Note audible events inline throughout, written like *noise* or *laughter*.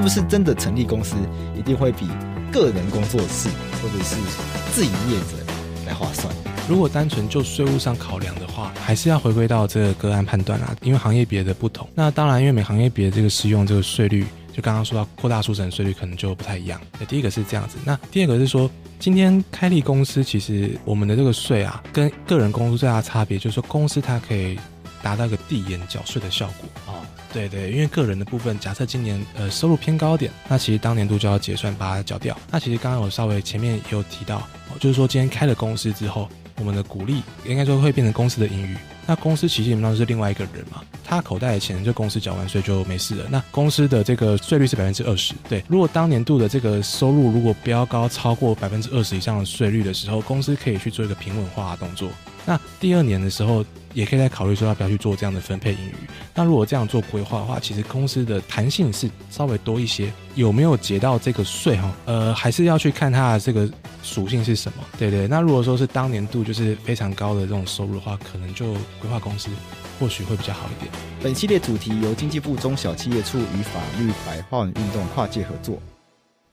是不是真的成立公司一定会比个人工作室或者是自营业者来划算？如果单纯就税务上考量的话，还是要回归到这个个案判断啦，因为行业别的不同。那当然，因为每行业别这个适用这个税率，就刚刚说到扩大出成税率，可能就不太一样。那第一个是这样子，那第二个是说，今天开立公司，其实我们的这个税啊，跟个人公司最大的差别就是说，公司它可以达到一个递延缴税的效果啊。对对，因为个人的部分，假设今年呃收入偏高点，那其实当年度就要结算把它缴掉。那其实刚刚我稍微前面也有提到，就是说今天开了公司之后，我们的股利应该说会变成公司的盈余。那公司其实本质上是另外一个人嘛，他口袋的钱就公司缴完税就没事了。那公司的这个税率是百分之二十，对。如果当年度的这个收入如果标高超过百分之二十以上的税率的时候，公司可以去做一个平稳化动作。那第二年的时候，也可以再考虑说要不要去做这样的分配盈余。那如果这样做规划的话，其实公司的弹性是稍微多一些。有没有结到这个税哈？呃，还是要去看它的这个属性是什么。对对。那如果说是当年度就是非常高的这种收入的话，可能就规划公司或许会比较好一点。本系列主题由经济部中小企业处与法律白话运动跨界合作。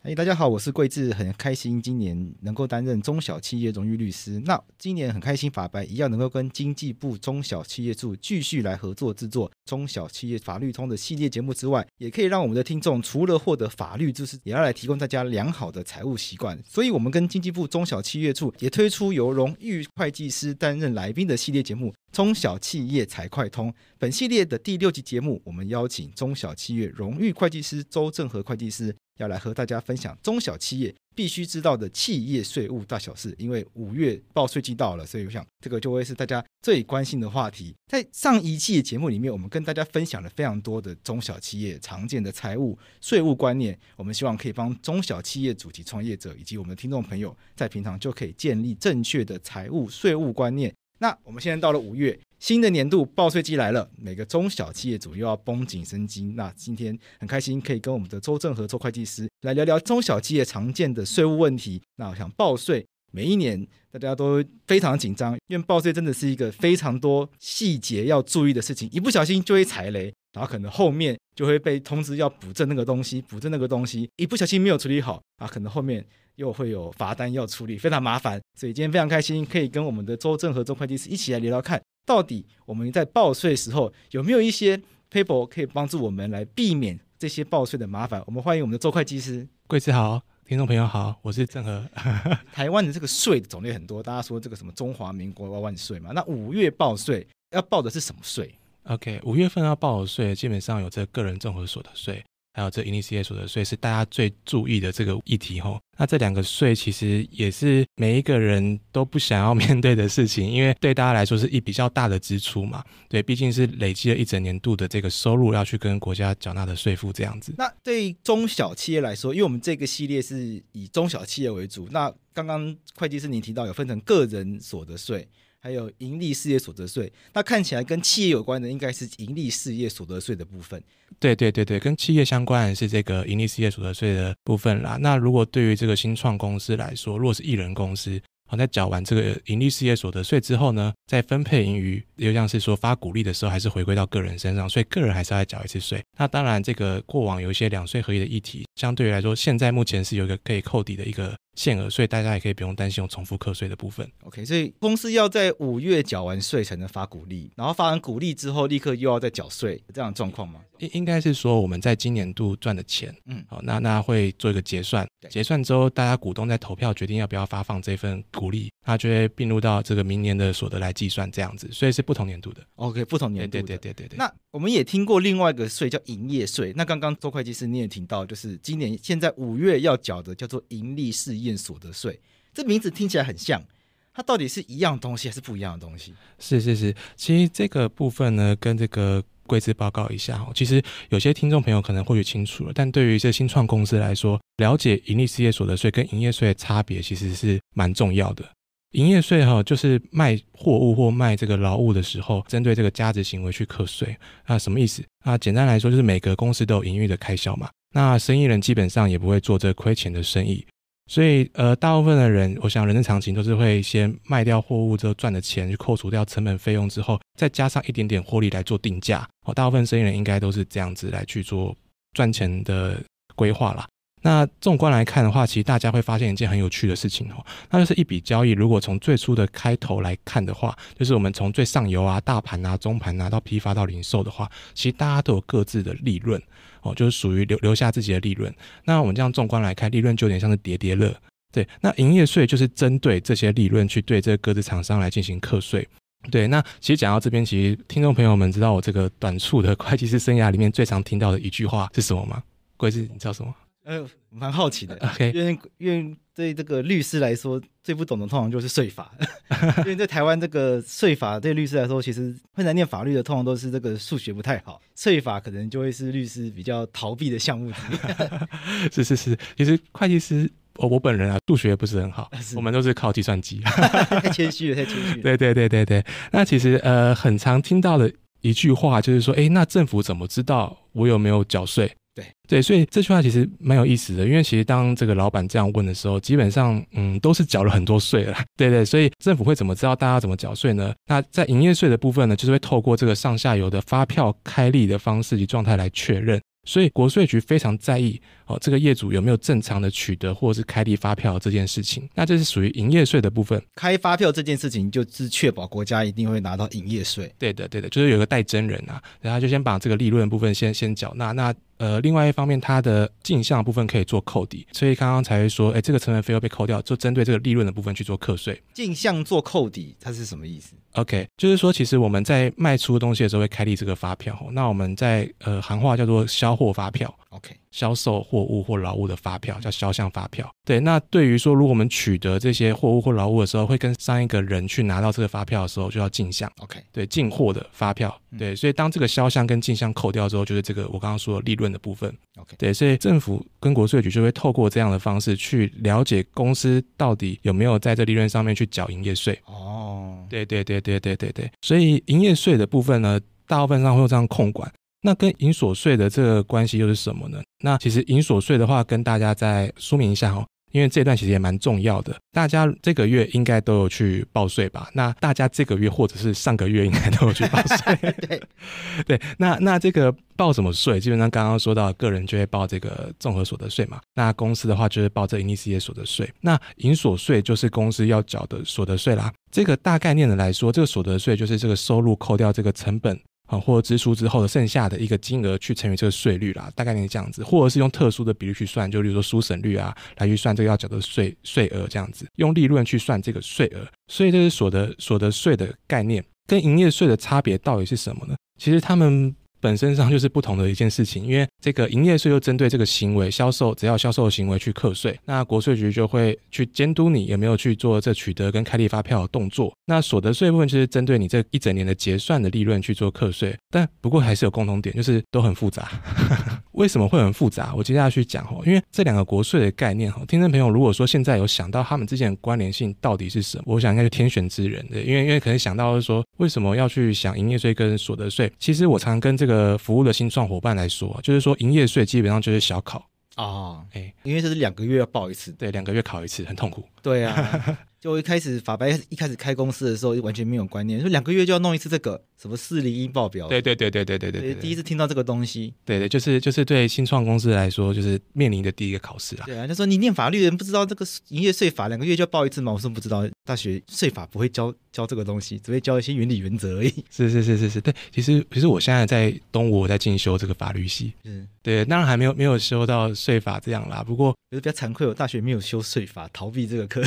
哎，大家好，我是桂智，很开心今年能够担任中小企业荣誉律师。那今年很开心，法白一样能够跟经济部中小企业处继续来合作制作中小企业法律通的系列节目之外，也可以让我们的听众除了获得法律知识，也要来提供大家良好的财务习惯。所以，我们跟经济部中小企业处也推出由荣誉会计师担任来宾的系列节目《中小企业财会通》。本系列的第六集节目，我们邀请中小企业荣誉会计师周正和会计师。要来和大家分享中小企业必须知道的企业税务大小事，因为五月报税季到了，所以我想这个就会是大家最关心的话题。在上一季节目里面，我们跟大家分享了非常多的中小企业常见的财务税务观念，我们希望可以帮中小企业主题创业者以及我们的听众朋友，在平常就可以建立正确的财务税务观念。那我们现在到了五月。新的年度报税季来了，每个中小企业主又要绷紧神经。那今天很开心可以跟我们的周正和周会计师来聊聊中小企业常见的税务问题。那我想报税，每一年大家都非常紧张，因为报税真的是一个非常多细节要注意的事情，一不小心就会踩雷，然后可能后面就会被通知要补正那个东西，补正那个东西，一不小心没有处理好啊，可能后面又会有罚单要处理，非常麻烦。所以今天非常开心可以跟我们的周正和周会计师一起来聊聊看。到底我们在报税时候有没有一些 paper 可以帮助我们来避免这些报税的麻烦？我们欢迎我们的周会计师，贵子好，听众朋友好，我是郑和。*laughs* 台湾的这个税的种类很多，大家说这个什么中华民国万岁嘛？那五月报税要报的是什么税？OK，五月份要报的税基本上有这个个人综合所得税。还有这盈利企业所得税是大家最注意的这个议题吼，那这两个税其实也是每一个人都不想要面对的事情，因为对大家来说是一比较大的支出嘛，对，毕竟是累积了一整年度的这个收入要去跟国家缴纳的税负这样子。那对中小企业来说，因为我们这个系列是以中小企业为主，那刚刚会计师您提到有分成个人所得税。还有盈利事业所得税，那看起来跟企业有关的应该是盈利事业所得税的部分。对对对对，跟企业相关是这个盈利事业所得税的部分啦。那如果对于这个新创公司来说，如果是艺人公司好在缴完这个盈利事业所得税之后呢，在分配盈余，又像是说发股利的时候，还是回归到个人身上，所以个人还是要缴一次税。那当然，这个过往有一些两税合一的议题，相对于来说，现在目前是有一个可以扣抵的一个。限额，所以大家也可以不用担心用重复课税的部分。OK，所以公司要在五月缴完税才能发股利，然后发完股利之后立刻又要再缴税，这样状况吗？应应该是说我们在今年度赚的钱，嗯，好，那那会做一个结算，结算之后大家股东在投票决定要不要发放这份股利，那就会并入到这个明年的所得来计算，这样子，所以是不同年度的。OK，不同年度。对对对对对。那我们也听过另外一个税叫营业税，那刚刚周会计师你也听到，就是今年现在五月要缴的叫做盈利事业。业所得税，这名字听起来很像，它到底是一样东西还是不一样的东西？是是是，其实这个部分呢，跟这个规志报告一下哦。其实有些听众朋友可能或许清楚了，但对于一些新创公司来说，了解盈利事业所得税跟营业税的差别其实是蛮重要的。营业税哈，就是卖货物或卖这个劳务的时候，针对这个价值行为去课税。那什么意思？啊，简单来说，就是每个公司都有营运的开销嘛。那生意人基本上也不会做这亏钱的生意。所以，呃，大部分的人，我想，人的场景都是会先卖掉货物之后赚的钱，去扣除掉成本费用之后，再加上一点点获利来做定价。哦，大部分生意人应该都是这样子来去做赚钱的规划啦。那纵观来看的话，其实大家会发现一件很有趣的事情哦，那就是一笔交易，如果从最初的开头来看的话，就是我们从最上游啊、大盘啊、中盘拿到批发到零售的话，其实大家都有各自的利润哦，就是属于留留下自己的利润。那我们这样纵观来看，利润就有点像是叠叠乐。对，那营业税就是针对这些利润去对这各自厂商来进行课税。对，那其实讲到这边，其实听众朋友们知道我这个短促的会计师生涯里面最常听到的一句话是什么吗？会计，你知道什么？呃，蛮好奇的。因为因为对这个律师来说，最不懂的通常就是税法。*laughs* 因为在台湾，这个税法对律师来说，其实会来念法律的，通常都是这个数学不太好。税法可能就会是律师比较逃避的项目。*laughs* 是是是，其实会计师，我我本人啊，数学不是很好，我们都是靠计算机。*laughs* 太谦虚了，太谦虚。对对对对对。那其实呃，很常听到的一句话就是说，哎，那政府怎么知道我有没有缴税？对对，所以这句话其实蛮有意思的，因为其实当这个老板这样问的时候，基本上嗯都是缴了很多税了。*laughs* 对对，所以政府会怎么知道大家怎么缴税呢？那在营业税的部分呢，就是会透过这个上下游的发票开立的方式及状态来确认。所以国税局非常在意哦，这个业主有没有正常的取得或者是开立发票这件事情。那这是属于营业税的部分，开发票这件事情就是确保国家一定会拿到营业税。对的对的，就是有个代征人啊，然后就先把这个利润部分先先缴纳，那。呃，另外一方面，它的进项部分可以做扣抵，所以刚刚才会说，哎，这个成本费要被扣掉，就针对这个利润的部分去做课税。进项做扣抵，它是什么意思？OK，就是说，其实我们在卖出东西的时候会开立这个发票，那我们在呃，行话叫做销货发票。销售货物或劳务的发票叫销项发票。对，那对于说，如果我们取得这些货物或劳务的时候，会跟上一个人去拿到这个发票的时候，就要进项。OK，对，进货的发票。对，所以当这个销项跟进项扣掉之后，就是这个我刚刚说利润的部分。OK，对，所以政府跟国税局就会透过这样的方式去了解公司到底有没有在这利润上面去缴营业税。哦，对对对对对对对，所以营业税的部分呢，大部分上会用这样控管。那跟银锁税的这个关系又是什么呢？那其实银锁税的话，跟大家再说明一下哦，因为这段其实也蛮重要的。大家这个月应该都有去报税吧？那大家这个月或者是上个月应该都有去报税。*laughs* 对 *laughs* 对，那那这个报什么税？基本上刚刚说到，个人就会报这个综合所得税嘛。那公司的话就是报这营业所得税。那银锁税就是公司要缴的所得税啦。这个大概念的来说，这个所得税就是这个收入扣掉这个成本。啊，或支出之后的剩下的一个金额去乘以这个税率啦，大概率是这样子，或者是用特殊的比率去算，就例如说书省率啊，来去算这个要缴的税税额这样子，用利润去算这个税额，所以这是所得所得税的概念跟营业税的差别到底是什么呢？其实他们。本身上就是不同的一件事情，因为这个营业税就针对这个行为销售，只要销售行为去课税，那国税局就会去监督你有没有去做这取得跟开立发票的动作。那所得税部分就是针对你这一整年的结算的利润去做课税，但不过还是有共同点，就是都很复杂。为什么会很复杂？我接下去讲哦，因为这两个国税的概念哈，听众朋友如果说现在有想到他们之间的关联性到底是什么，我想应该是天选之人的，因为因为可能想到是说为什么要去想营业税跟所得税？其实我常常跟这。个服务的新创伙伴来说，就是说营业税基本上就是小考啊，哎，因为这是两个月要报一次，对，两个月考一次，很痛苦。对啊。*laughs* 就一开始法白一开始开公司的时候就完全没有观念，就两个月就要弄一次这个什么四零一报表。对对对对对对对。第一次听到这个东西。对对，就是就是对新创公司来说就是面临的第一个考试啊。对啊，他说你念法律人不知道这个营业税法两个月就要报一次吗？我说不知道，大学税法不会教教这个东西，只会教一些原理原则而已。是是是是是，对，其实其实我现在在东吴我在进修这个法律系。嗯，对，当然还没有没有修到税法这样啦。不过我是比较惭愧，我大学没有修税法，逃避这个课。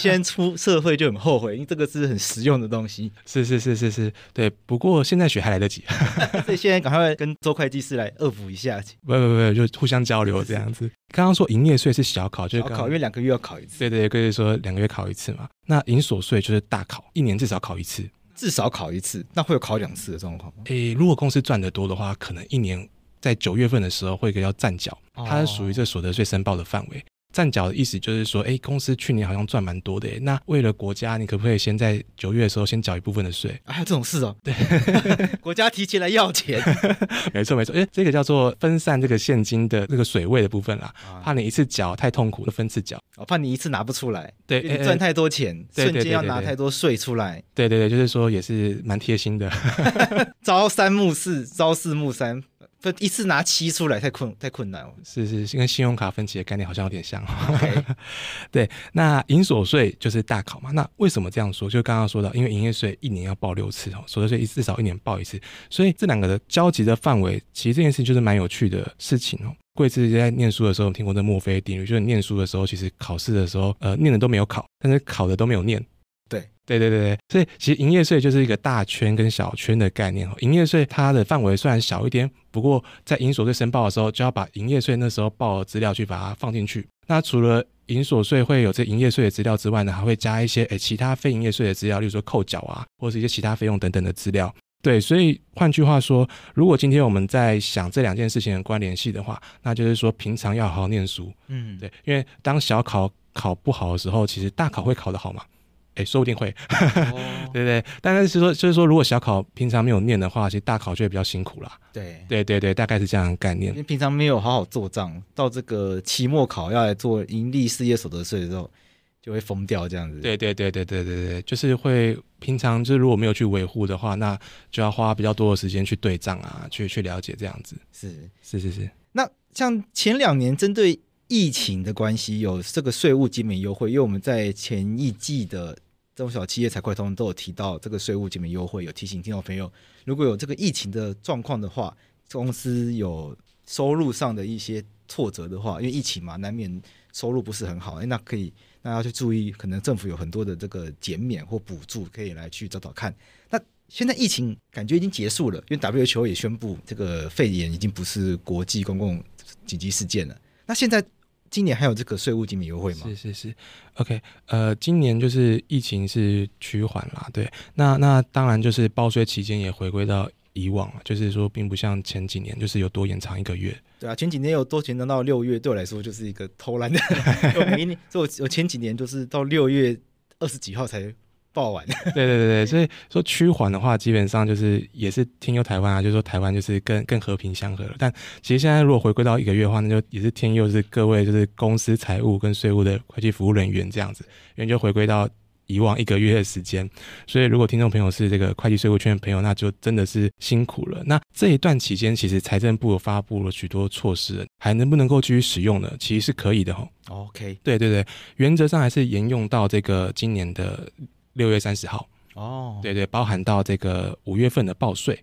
*laughs* 先出社会就很后悔，因为这个是很实用的东西。是是是是是，对。不过现在学还来得及，*laughs* 所以现在赶快跟周会计师来恶补一下。*laughs* 不不不，就互相交流这样子。刚刚说营业税是小考，就是考，因为两个月要考一次。对对，可以说两个月考一次嘛。那营所税就是大考，一年至少考一次，至少考一次。那会有考两次的状况吗？诶，如果公司赚的多的话，可能一年在九月份的时候会给要站缴，它是属于这所得税申报的范围。站脚的意思就是说，哎，公司去年好像赚蛮多的，那为了国家，你可不可以先在九月的时候先缴一部分的税？啊，有这种事哦，对，*laughs* 国家提前来要钱，没 *laughs* 错没错，哎，这个叫做分散这个现金的这个水位的部分啦，怕你一次缴太痛苦，分次缴，怕你一次拿不出来，对，赚太多钱，瞬间要拿太多税出来，对对对，就是说也是蛮贴心的，*laughs* 朝三暮四，朝四暮三。不一次拿七出来太困太困难了。是是跟信用卡分期的概念好像有点像，*laughs* 对。那银所税就是大考嘛？那为什么这样说？就刚刚说到，因为营业税一年要报六次哦，所得税一至少一年报一次，所以这两个的交集的范围，其实这件事情就是蛮有趣的事情哦。贵志在念书的时候听过这墨菲定律，就是念书的时候，其实考试的时候，呃，念的都没有考，但是考的都没有念。对对对对，所以其实营业税就是一个大圈跟小圈的概念。营业税它的范围虽然小一点，不过在营所税申报的时候，就要把营业税那时候报的资料去把它放进去。那除了营所税会有这营业税的资料之外呢，还会加一些诶其他非营业税的资料，例如说扣缴啊，或者是一些其他费用等等的资料。对，所以换句话说，如果今天我们在想这两件事情的关联系的话，那就是说平常要好好念书。嗯，对，因为当小考考不好的时候，其实大考会考得好嘛。哎，说不定会，*laughs* 对不对？但是说，就是说，如果小考平常没有念的话，其实大考就会比较辛苦啦。对，对，对，对，对，大概是这样的概念。你平常没有好好做账，到这个期末考要来做盈利事业所得税的时候，就会疯掉这样子。对，对，对，对，对，对，对，就是会平常就是如果没有去维护的话，那就要花比较多的时间去对账啊，去去了解这样子。是是是是。那像前两年针对。疫情的关系有这个税务减免优惠，因为我们在前一季的中小企业财会通都有提到这个税务减免优惠，有提醒听众朋友，如果有这个疫情的状况的话，公司有收入上的一些挫折的话，因为疫情嘛，难免收入不是很好，哎，那可以那要去注意，可能政府有很多的这个减免或补助，可以来去找找看。那现在疫情感觉已经结束了，因为 WHO 也宣布这个肺炎已经不是国际公共紧急事件了。那现在今年还有这个税务减免优惠吗？是是是，OK，呃，今年就是疫情是趋缓啦，对，那那当然就是报税期间也回归到以往了，就是说并不像前几年就是有多延长一个月。对啊，前几年有多延长到六月，对我来说就是一个偷懒的，*laughs* 明年，所以我前几年就是到六月二十几号才。爆完。*laughs* 对对对对，所以说趋缓的话，基本上就是也是天佑台湾啊，就是说台湾就是更更和平相和了。但其实现在如果回归到一个月的话，那就也是天佑是各位就是公司财务跟税务的会计服务人员这样子，因为就回归到以往一个月的时间。所以如果听众朋友是这个会计税务圈的朋友，那就真的是辛苦了。那这一段期间，其实财政部有发布了许多措施，还能不能够继续使用呢？其实是可以的哈。OK，对对对，原则上还是沿用到这个今年的。六月三十号哦，对对，包含到这个五月份的报税，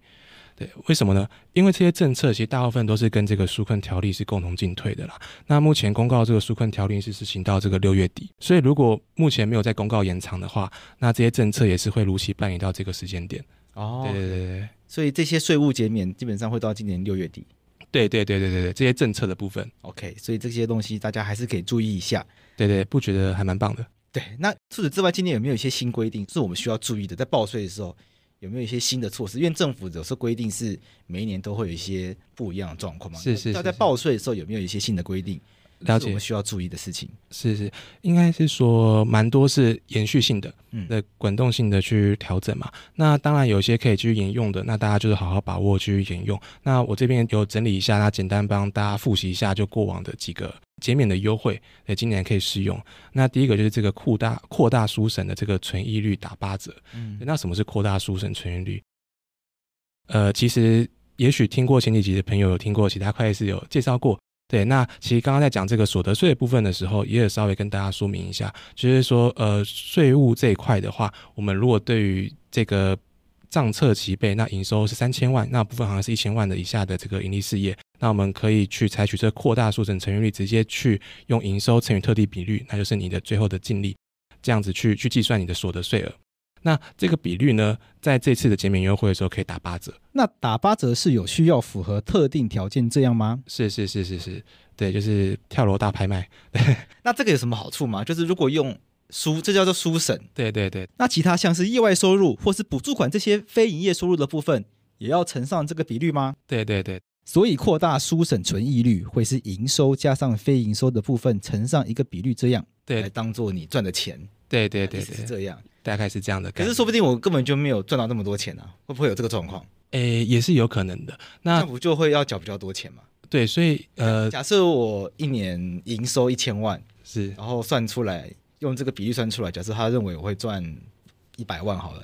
对，为什么呢？因为这些政策其实大部分都是跟这个纾困条例是共同进退的啦。那目前公告这个纾困条例是实行到这个六月底，所以如果目前没有在公告延长的话，那这些政策也是会如期办理到这个时间点哦。对对对对，所以这些税务减免基本上会到今年六月底。对对对对对对，这些政策的部分 OK，所以这些东西大家还是可以注意一下。对对，不觉得还蛮棒的。对，那除此之外，今年有没有一些新规定是我们需要注意的？在报税的时候有没有一些新的措施？因为政府有时候规定是每一年都会有一些不一样的状况嘛。是是。那在报税的时候有没有一些新的规定？了解。我们需要注意的事情。是是，应该是说蛮多是延续性的，嗯，那滚动性的去调整嘛。那当然有一些可以继续沿用的，那大家就是好好把握继续沿用。那我这边有整理一下，那简单帮大家复习一下就过往的几个。减免的优惠，在今年可以适用。那第一个就是这个扩大扩大书审的这个存疑率打八折。嗯，那什么是扩大书审存疑率？呃，其实也许听过前几集的朋友有听过其他会计师有介绍过。对，那其实刚刚在讲这个所得税的部分的时候，也有稍微跟大家说明一下，就是说，呃，税务这一块的话，我们如果对于这个账册齐备，那营收是三千万，那部分好像是一千万的以下的这个盈利事业，那我们可以去采取这扩大速成乘率率，直接去用营收乘以特定比率，那就是你的最后的净利，这样子去去计算你的所得税额。那这个比率呢，在这次的减免优惠的时候可以打八折。那打八折是有需要符合特定条件这样吗？是是是是是，对，就是跳楼大拍卖。对 *laughs* 那这个有什么好处吗？就是如果用。书这叫做书省，对对对。那其他像是意外收入或是补助款这些非营业收入的部分，也要乘上这个比率吗？对对对。所以扩大书省存益率，会是营收加上非营收的部分乘上一个比率，这样来当做你赚的钱。对对对，是这样。大概是这样的。可是说不定我根本就没有赚到那么多钱啊，会不会有这个状况？诶，也是有可能的。那不就会要缴比较多钱吗？对，所以呃，假设我一年营收一千万，是，然后算出来。用这个比例算出来，假设他认为我会赚一百万好了，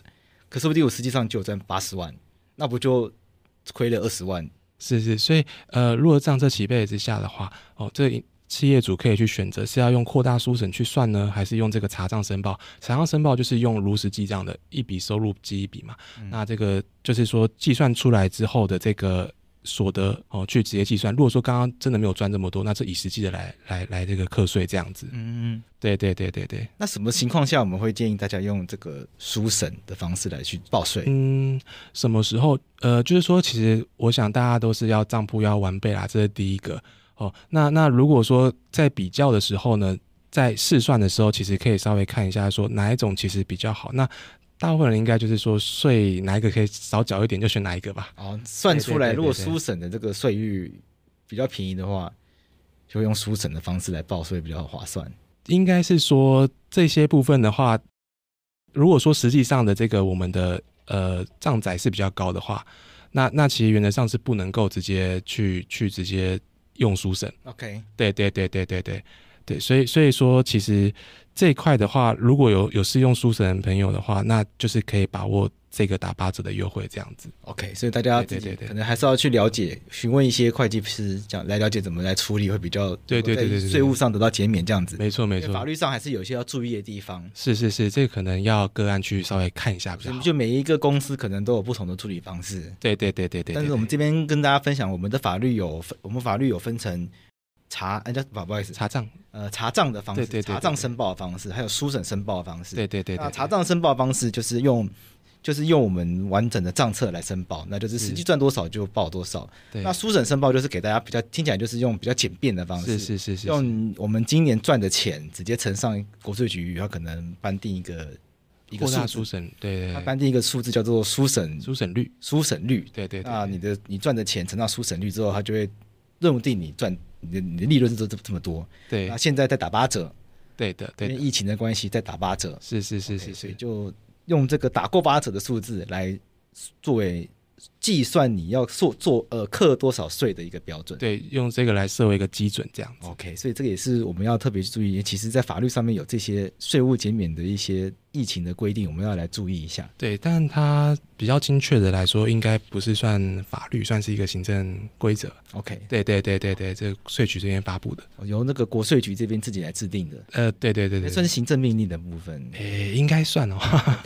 可是我第五实际上只有赚八十万，那不就亏了二十万？是是，所以呃，如果这样这起倍之下的话，哦，这企业主可以去选择是要用扩大书审去算呢，还是用这个查账申报？查账申报就是用如实记账的一笔收入记一笔嘛。那这个就是说计算出来之后的这个。所得哦，去直接计算。如果说刚刚真的没有赚这么多，那这以实际的来来来这个课税这样子。嗯，对对对对对。那什么情况下我们会建议大家用这个书审的方式来去报税？嗯，什么时候？呃，就是说，其实我想大家都是要账簿要完备啦，这是第一个。哦，那那如果说在比较的时候呢，在试算的时候，其实可以稍微看一下，说哪一种其实比较好。那大部分人应该就是说，税哪一个可以少缴一点，就选哪一个吧。哦，算出来，如果书省的这个税率比较便宜的话，就用书省的方式来报税比较划算。应该是说这些部分的话，如果说实际上的这个我们的呃账载是比较高的话，那那其实原则上是不能够直接去去直接用书省。OK，对对对对对对。对，所以所以说，其实这一块的话，如果有有试用书神朋友的话，那就是可以把握这个打八折的优惠这样子。OK，所以大家对对对，可能还是要去了解、询问一些会计师，讲来了解怎么来处理会比较对对对对，税务上得到减免这样子。没错没错，法律上还是有一些要注意的地方。是是是，这个可能要个案去稍微看一下，就就每一个公司可能都有不同的处理方式。对对对对对。但是我们这边跟大家分享，我们的法律有分，我们法律有分成。查人家不不好意思，查账呃查账的方式，查账申报的方式，还有书审申报的方式。对对对那查账申报方式就是用，就是用我们完整的账册来申报，那就是实际赚多少就报多少。那书审申报就是给大家比较听起来就是用比较简便的方式，是是是是。用我们今年赚的钱直接呈上国税局，他可能颁定一个一个书审，对，他颁定一个数字叫做书审书审率书审率，对对。那你的你赚的钱乘上书审率之后，他就会认定你赚。你的利润是这这么多，对，那现在在打八折，对的，因为疫情的关系在打八折，是是是是，所以就用这个打过八折的数字来作为。计算你要做做呃，课多少税的一个标准，对，用这个来设为一个基准，这样。OK，所以这个也是我们要特别注意。其实，在法律上面有这些税务减免的一些疫情的规定，我们要来注意一下。对，但它比较精确的来说，应该不是算法律，算是一个行政规则。OK，对对对对对，这税局这边发布的，由那个国税局这边自己来制定的。呃，对对对，对，算是行政命令的部分。诶，应该算哦，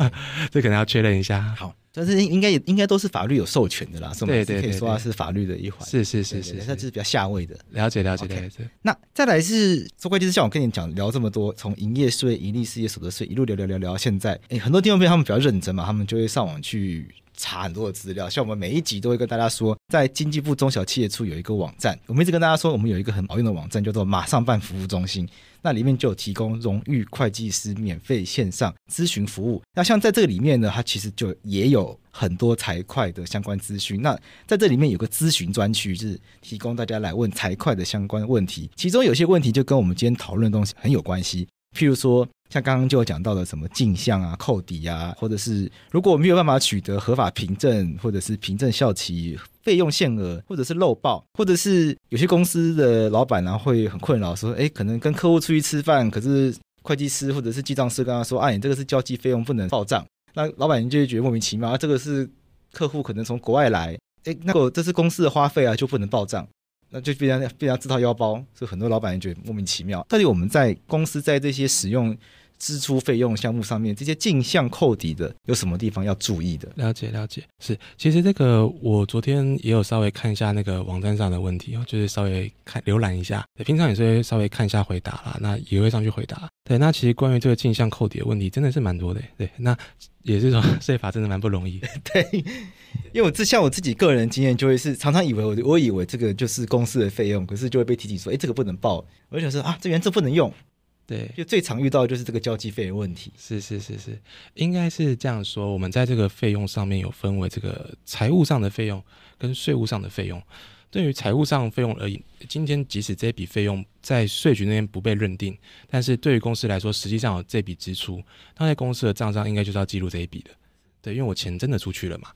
*laughs* 这可能要确认一下。好。但是应该也应该都是法律有授权的啦，这种可以说它是法律的一环。是是是是，它就是比较下位的。了解了解。对对。那再来是周会计师，像我跟你讲聊这么多，从营业税、盈利事业所得税一路聊聊聊聊到现在，哎，很多地方朋友他们比较认真嘛，他们就会上网去。查很多的资料，像我们每一集都会跟大家说，在经济部中小企业处有一个网站，我们一直跟大家说，我们有一个很好用的网站叫做“马上办服务中心”，那里面就有提供荣誉会计师免费线上咨询服务。那像在这个里面呢，它其实就也有很多财会的相关资讯。那在这里面有个咨询专区，就是提供大家来问财会的相关问题，其中有些问题就跟我们今天讨论的东西很有关系，譬如说。像刚刚就有讲到的什么进项啊、扣抵啊，或者是如果没有办法取得合法凭证，或者是凭证效期、费用限额，或者是漏报，或者是有些公司的老板呢会很困扰，说哎，可能跟客户出去吃饭，可是会计师或者是记账师跟他说，你这个是交际费用不能报账，那老板就会觉得莫名其妙，这个是客户可能从国外来，哎，那我这是公司的花费啊就不能报账。那就非常非常自掏腰包，所以很多老板也觉得莫名其妙。到底我们在公司在这些使用？支出费用项目上面这些进项扣抵的有什么地方要注意的？了解了解，是其实这个我昨天也有稍微看一下那个网站上的问题，就是稍微看浏览一下，平常也是会稍微看一下回答啦，那也会上去回答。对，那其实关于这个进项扣抵的问题真的是蛮多的，对，那也是说税法真的蛮不容易。*laughs* 对，因为我自像我自己个人经验就会是常常以为我我以为这个就是公司的费用，可是就会被提醒说，哎，这个不能报，我就想说啊，这原则不能用。对，就最常遇到的就是这个交际费的问题。是是是是，应该是这样说。我们在这个费用上面有分为这个财务上的费用跟税务上的费用。对于财务上费用而言，今天即使这笔费用在税局那边不被认定，但是对于公司来说，实际上有这笔支出，那在公司的账上应该就是要记录这一笔的。对，因为我钱真的出去了嘛。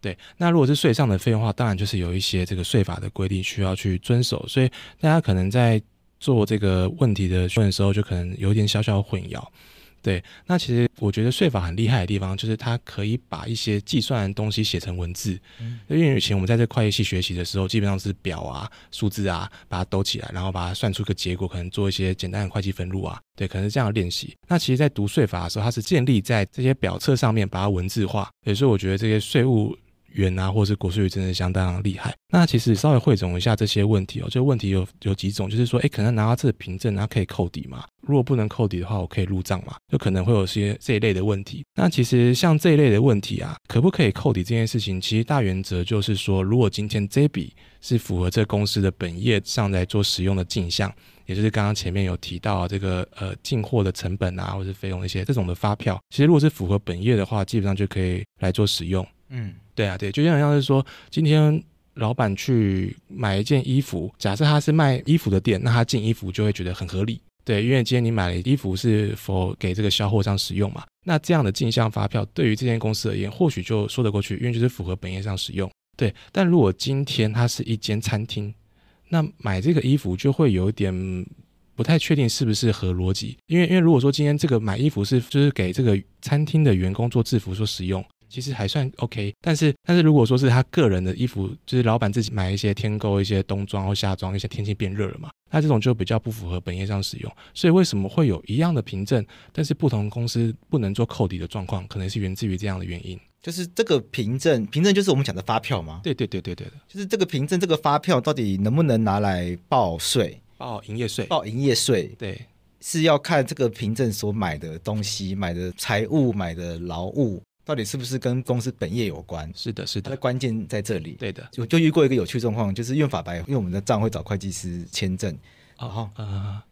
对，那如果是税上的费用的话，当然就是有一些这个税法的规定需要去遵守。所以大家可能在做这个问题的问的时候，就可能有点小小混淆。对，那其实我觉得税法很厉害的地方，就是它可以把一些计算的东西写成文字。因为以前我们在这会计系学习的时候，基本上是表啊、数字啊，把它兜起来，然后把它算出个结果，可能做一些简单的会计分录啊，对，可能是这样练习。那其实，在读税法的时候，它是建立在这些表册上面，把它文字化。所以说，我觉得这些税务。元啊，或者是国税真的相当厉害。那其实稍微汇总一下这些问题哦，就问题有有几种，就是说，哎，可能拿到这个凭证，然后可以扣抵嘛？如果不能扣抵的话，我可以入账嘛？就可能会有些这一类的问题。那其实像这一类的问题啊，可不可以扣抵这件事情，其实大原则就是说，如果今天这笔是符合这公司的本业上来做使用的进项，也就是刚刚前面有提到这个呃进货的成本啊，或者是费用一些这种的发票，其实如果是符合本业的话，基本上就可以来做使用。嗯。对啊，对，就像像是说，今天老板去买一件衣服，假设他是卖衣服的店，那他进衣服就会觉得很合理，对，因为今天你买了衣服是否给这个销货商使用嘛？那这样的进项发票对于这间公司而言，或许就说得过去，因为就是符合本业上使用，对。但如果今天它是一间餐厅，那买这个衣服就会有点不太确定是不是合逻辑，因为因为如果说今天这个买衣服是就是给这个餐厅的员工做制服所使用。其实还算 OK，但是但是如果说是他个人的衣服，就是老板自己买一些天购一些冬装或夏装，一些天气变热了嘛，那这种就比较不符合本业上使用。所以为什么会有一样的凭证，但是不同公司不能做扣抵的状况，可能是源自于这样的原因。就是这个凭证，凭证就是我们讲的发票吗？对对对对对的，就是这个凭证，这个发票到底能不能拿来报税？报营业税？报营业税？对，是要看这个凭证所买的东西、买的财物、买的劳务。到底是不是跟公司本业有关？是的，是的。那关键在这里。对的，就就遇过一个有趣状况，就是用法白，因为我们的账会找会计师签证，然后，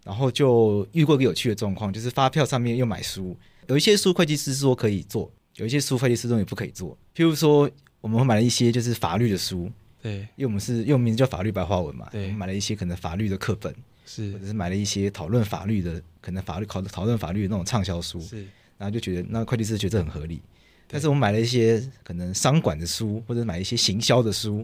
然后就遇过一个有趣的状况，就是发票上面又买书，有一些书会计师说可以做，有一些书会计师说也不可以做。譬如说，我们会买了一些就是法律的书，对，因为我们是用名字叫法律白话文嘛，对，买了一些可能法律的课本，是，或者是买了一些讨论法律的，可能法律考讨论法律的那种畅销书，是，然后就觉得那会计师觉得很合理。但是我们买了一些可能商管的书，或者买一些行销的书，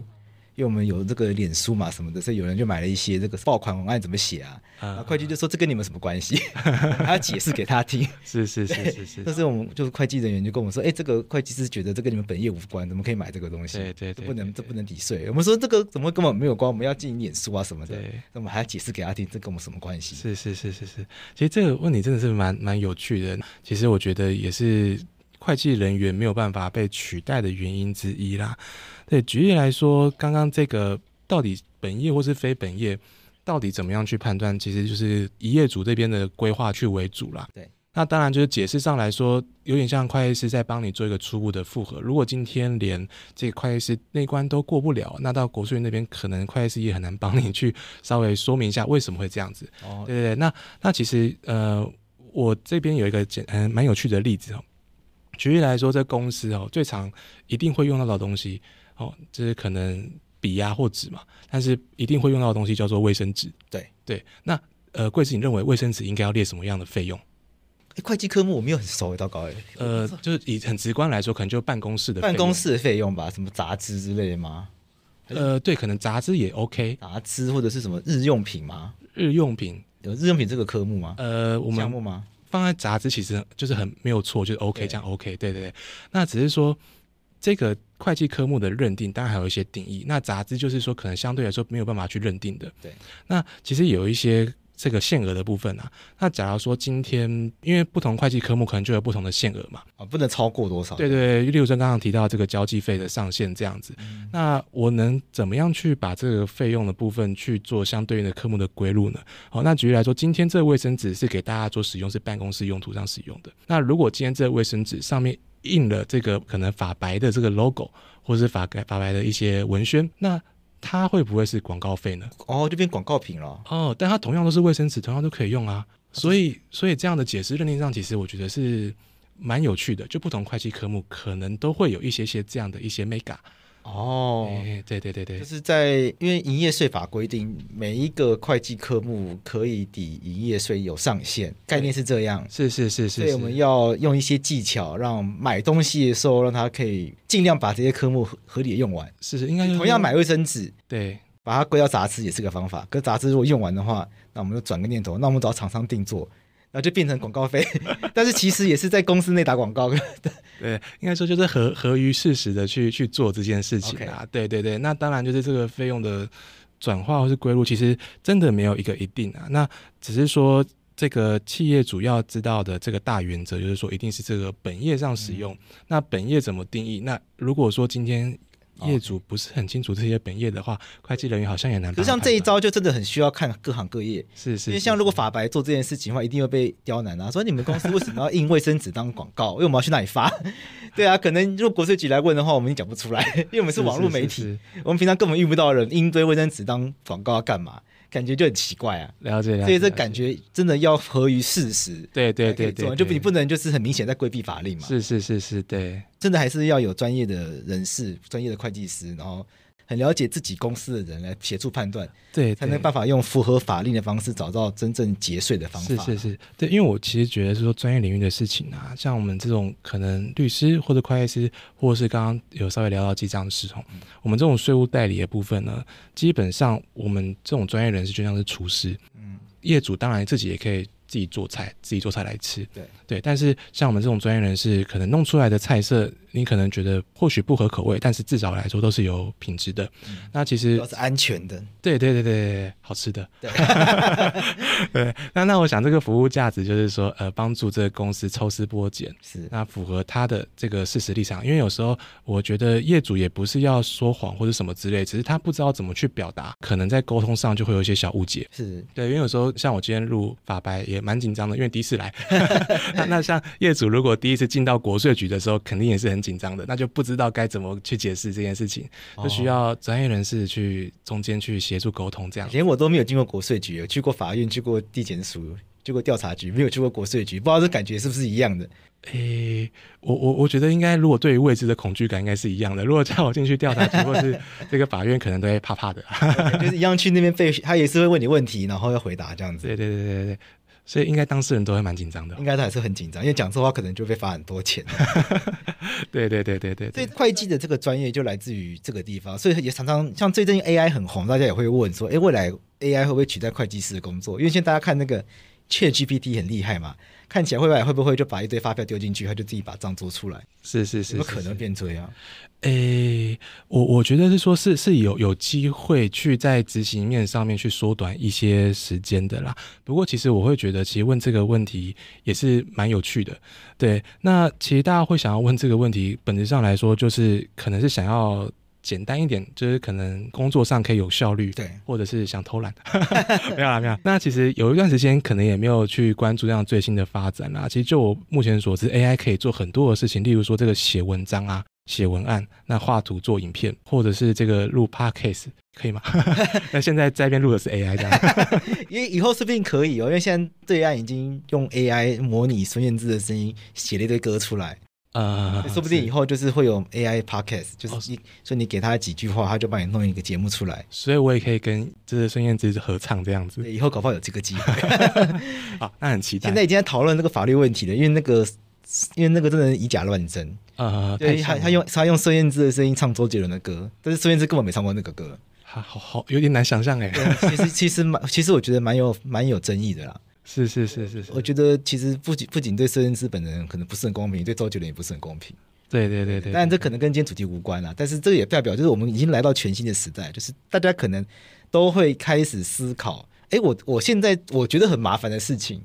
因为我们有这个脸书嘛什么的，所以有人就买了一些这个爆款文案怎么写啊？啊，会计就说这跟你们什么关系？还要 *laughs* 解释给他听？是是是是是。但是我们就是会计人员就跟我们说，哎，这个会计师觉得这跟你们本业无关，怎么可以买这个东西？对对，这不能这不能抵税。我们说这个怎么根本没有关，我们要进脸书啊什么的，那我们还要解释给他听，这跟我们什么关系？是是是是是。其实这个问题真的是蛮蛮有趣的，其实我觉得也是。会计人员没有办法被取代的原因之一啦。对，举例来说，刚刚这个到底本业或是非本业，到底怎么样去判断？其实就是以业主这边的规划去为主啦。对，那当然就是解释上来说，有点像会计师在帮你做一个初步的复核。如果今天连这个会计师那关都过不了，那到国税那边可能会计师也很难帮你去稍微说明一下为什么会这样子。哦，对对对。那那其实呃，我这边有一个简嗯蛮有趣的例子哦。举例来说，在公司哦，最常一定会用到的东西哦，就是可能笔啊或纸嘛。但是一定会用到的东西叫做卫生纸。对对，那呃，贵子，你认为卫生纸应该要列什么样的费用？会计科目我没有很熟到高诶。呃，就是以很直观来说，可能就办公室的办公室的费用吧，什么杂志之类的吗？呃，对，可能杂志也 OK。杂志或者是什么日用品吗？日用品，日用品这个科目吗？呃，我们项目吗？放在杂志其实就是很没有错，就是 OK，这样 OK，对对对。那只是说这个会计科目的认定，当然还有一些定义。那杂志就是说，可能相对来说没有办法去认定的。对，那其实有一些。这个限额的部分啊，那假如说今天，因为不同会计科目可能就有不同的限额嘛，啊，不能超过多少？对对，例如说刚刚提到这个交际费的上限这样子，那我能怎么样去把这个费用的部分去做相对应的科目的归入呢？好，那举例来说，今天这卫生纸是给大家做使用，是办公室用途上使用的。那如果今天这卫生纸上面印了这个可能法白的这个 logo，或者是法法白的一些文宣，那它会不会是广告费呢？哦，就变广告品了。哦，但它同样都是卫生纸，同样都可以用啊。所以，所以这样的解释认定上，其实我觉得是蛮有趣的。就不同会计科目，可能都会有一些些这样的一些美感。哦，对对对对，就是在因为营业税法规定，每一个会计科目可以抵营业税有上限，概念是这样。是是是是，所以我们要用一些技巧，让买东西的时候，让它可以尽量把这些科目合理的用完。是是，应该同样买卫生纸，对，把它归到杂志也是个方法。可杂志如果用完的话，那我们就转个念头，那我们找厂商定做。然后就变成广告费，*laughs* 但是其实也是在公司内打广告。*laughs* 对，应该说就是合合于事实的去去做这件事情啊。对对对，那当然就是这个费用的转化或是归路，其实真的没有一个一定啊。那只是说这个企业主要知道的这个大原则，就是说一定是这个本业上使用。那本业怎么定义？那如果说今天。业主不是很清楚这些本业的话，会计人员好像也难。不像这一招就真的很需要看各行各业。是是，因为像如果法白做这件事情的话，一定会被刁难啊。说你们公司为什么要印卫生纸当广告？因为我们要去哪里发？*laughs* 对啊，可能如果国税局来问的话，我们讲不出来，因为我们是网络媒体，我们平常根本遇不到人印堆卫生纸当广告要干嘛。感觉就很奇怪啊，了解了解。所以这感觉真的要合于事实，对对对对。就你不能就是很明显在规避法令嘛，是是是是，对。真的还是要有专业的人士，专业的会计师，然后。很了解自己公司的人来协助判断，对，才能办法用符合法令的方式找到真正节税的方法。是是是，对，因为我其实觉得是说专业领域的事情啊，像我们这种可能律师或者会计师，或者是刚刚有稍微聊到记账的时候，我们这种税务代理的部分呢，基本上我们这种专业人士就像是厨师，嗯，业主当然自己也可以自己做菜，自己做菜来吃，对对，但是像我们这种专业人士，可能弄出来的菜色。你可能觉得或许不合口味，但是至少来说都是有品质的。那其实都是安全的。对对对对，好吃的。对，那那我想这个服务价值就是说，呃，帮助这个公司抽丝剥茧，是那符合他的这个事实立场。因为有时候我觉得业主也不是要说谎或者什么之类，只是他不知道怎么去表达，可能在沟通上就会有一些小误解。是对，因为有时候像我今天录法白也蛮紧张的，因为第一次来。那那像业主如果第一次进到国税局的时候，肯定也是很。紧张的，那就不知道该怎么去解释这件事情，就需要专业人士去中间去协助沟通。这样，连我都没有进过国税局，去过法院，去过地检署，去过调查局，没有去过国税局，不知道这感觉是不是一样的？诶，我我我觉得应该，如果对于未知的恐惧感应该是一样的。如果叫我进去调查局或是这个法院，可能都会怕怕的，*laughs* 就是一样去那边被他也是会问你问题，然后要回答这样子。对对对对对。所以应该当事人都会蛮紧张的，应该他还是很紧张，因为讲错话可能就被罚很多钱。*laughs* 对对对对对，所以会计的这个专业就来自于这个地方，所以也常常像最近 AI 很红，大家也会问说，哎，未来 AI 会不会取代会计师的工作？因为现在大家看那个。切 GPT 很厉害嘛？看起来会不会不会就把一堆发票丢进去，他就自己把账做出来？是是是，不可能变这样？诶，我我觉得是说，是是有有机会去在执行面上面去缩短一些时间的啦。不过，其实我会觉得，其实问这个问题也是蛮有趣的。对，那其实大家会想要问这个问题，本质上来说，就是可能是想要。简单一点，就是可能工作上可以有效率，对，或者是想偷懒，*laughs* 没有了没有。那其实有一段时间可能也没有去关注这样最新的发展啦。其实就我目前所知，AI 可以做很多的事情，例如说这个写文章啊、写文案、那画图做影片，或者是这个录 Podcast，可以吗？*laughs* 那现在在边录的是 AI，这样，*laughs* 因为以后说不定可以哦。因为现在对岸已经用 AI 模拟孙燕姿的声音，写了一堆歌出来。呃，说不定以后就是会有 AI podcast，就是你，所以你给他几句话，他就帮你弄一个节目出来。所以，我也可以跟就是孙燕姿合唱这样子。以后搞不好有这个机会。*laughs* 好，那很期待。现在已经在讨论这个法律问题了，因为那个，因为那个真的以假乱真啊。对，他他用他用孙燕姿的声音唱周杰伦的歌，但是孙燕姿根本没唱过那个歌。好好好有点难想象哎。其实其实蛮其实我觉得蛮有蛮有争议的啦。是是是是，我觉得其实不仅不仅对设计师本人可能不是很公平，对周杰伦也不是很公平。对对对对，但这可能跟今天主题无关了。但是这个也代表就是我们已经来到全新的时代，就是大家可能都会开始思考：哎，我我现在我觉得很麻烦的事情，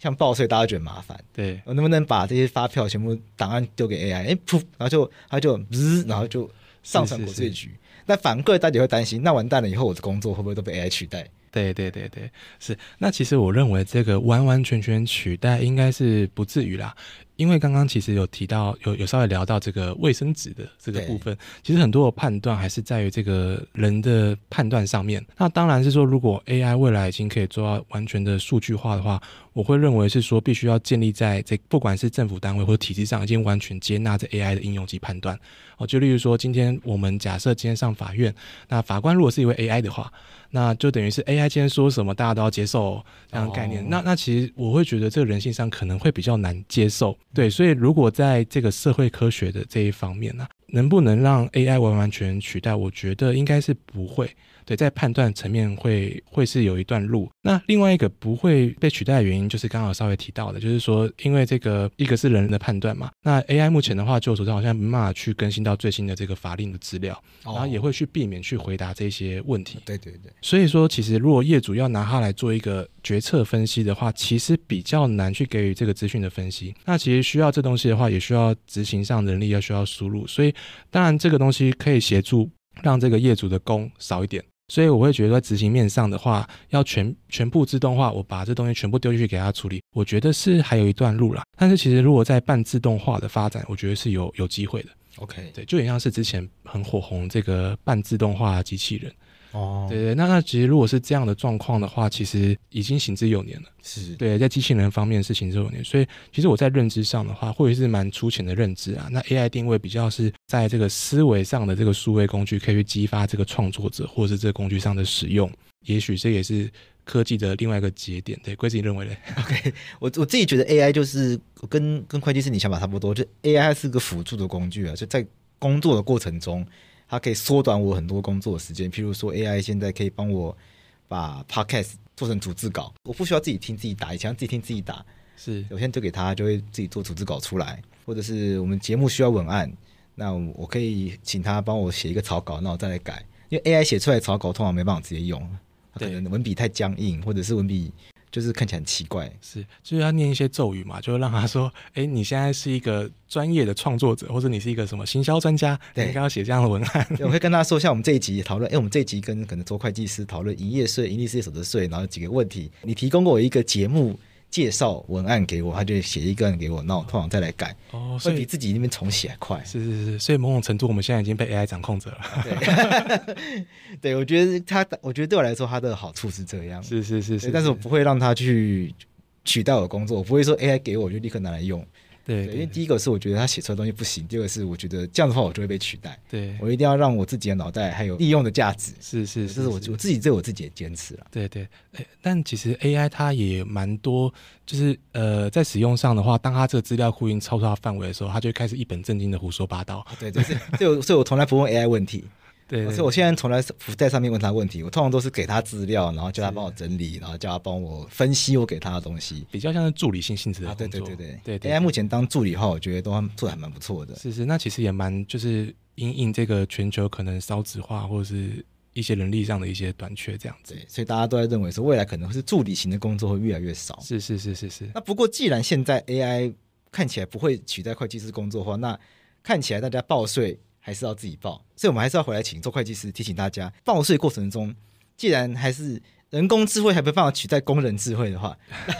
像报税大家觉得麻烦，对，我能不能把这些发票全部档案丢给 AI？哎，噗，然后就他就滋，然后就上传国税局。那反过来大家会担心：那完蛋了，以后我的工作会不会都被 AI 取代？对对对对，是。那其实我认为这个完完全全取代应该是不至于啦，因为刚刚其实有提到，有有稍微聊到这个卫生纸的这个部分，其实很多的判断还是在于这个人的判断上面。那当然是说，如果 AI 未来已经可以做到完全的数据化的话。我会认为是说，必须要建立在这不管是政府单位或体制上已经完全接纳这 AI 的应用及判断，哦，就例如说，今天我们假设今天上法院，那法官如果是一位 AI 的话，那就等于是 AI 今天说什么大家都要接受这样的概念。那那其实我会觉得这个人性上可能会比较难接受。对，所以如果在这个社会科学的这一方面呢，能不能让 AI 完完全取代？我觉得应该是不会。对，在判断层面会会是有一段路。那另外一个不会被取代的原因，就是刚好稍微提到的，就是说，因为这个一个是人的判断嘛。那 AI 目前的话，就手上好像没办法去更新到最新的这个法令的资料，然后也会去避免去回答这些问题。对对对。所以说，其实如果业主要拿它来做一个决策分析的话，其实比较难去给予这个资讯的分析。那其实需要这东西的话，也需要执行上能力，要需要输入。所以，当然这个东西可以协助让这个业主的工少一点。所以我会觉得，在执行面上的话，要全全部自动化，我把这东西全部丢进去给他处理，我觉得是还有一段路啦。但是其实，如果在半自动化的发展，我觉得是有有机会的。OK，对，就也像是之前很火红这个半自动化机器人。哦，对对，那那其实如果是这样的状况的话，其实已经行之有年了。是对，在机器人方面是行之有年，所以其实我在认知上的话，或者是蛮粗浅的认知啊。那 AI 定位比较是在这个思维上的这个数位工具，可以去激发这个创作者或者是这工具上的使用。也许这也是科技的另外一个节点，对，贵子你认为呢 o k 我我自己觉得 AI 就是跟跟会计师你想法差不多，就 AI 是个辅助的工具啊，就在工作的过程中。它可以缩短我很多工作时间。譬如说，AI 现在可以帮我把 Podcast 做成组织稿，我不需要自己听自己打，以前自己听自己打，是，我先丢给他，就会自己做组织稿出来。或者是我们节目需要文案，那我可以请他帮我写一个草稿，那我再来改。因为 AI 写出来的草稿通常没办法直接用，可能文笔太僵硬，或者是文笔。就是看起来很奇怪，是，就是要念一些咒语嘛，就会让他说，哎，你现在是一个专业的创作者，或者你是一个什么行销专家，你刚刚写这样的文案，我会跟他说一下我们这一集讨论，哎，我们这一集跟可能做会计师讨论营业税、盈营业所得税，然后几个问题，你提供过我一个节目。介绍文案给我，他就写一段给我，那我通常再来改，哦，会比自己那边重写快。是是是，所以某种程度我们现在已经被 AI 掌控着了。*laughs* 对，我觉得他，我觉得对我来说，他的好处是这样。是是是是，但是我不会让他去取代我工作，我不会说 AI 给我就立刻拿来用。对，因为第一个是我觉得他写出来东西不行，第二个是我觉得这样的话我就会被取代，对我一定要让我自己的脑袋还有利用的价值，是是，这是我我自己对我自己的坚持了。对对，诶，但其实 AI 它也蛮多，就是呃在使用上的话，当它这个资料库已经超出它范围的时候，它就开始一本正经的胡说八道。对，就是，所以所以我从来不问 AI 问题。对，所以我现在从来不在上面问他问题，我通常都是给他资料，然后叫他帮我整理，然后叫他帮我分析我给他的东西，比较像是助理性性质的工作。对对对对对，AI 目前当助理的话，我觉得都做的还蛮不错的。是是，那其实也蛮就是因应这个全球可能烧纸化，或者是一些人力上的一些短缺这样子，所以大家都在认为说未来可能是助理型的工作会越来越少。是是是是是。那不过既然现在 AI 看起来不会取代会计师工作的话，那看起来大家报税。还是要自己报，所以我们还是要回来请做会计师提醒大家，报税过程中，既然还是人工智慧还没办法取代工人智慧的话，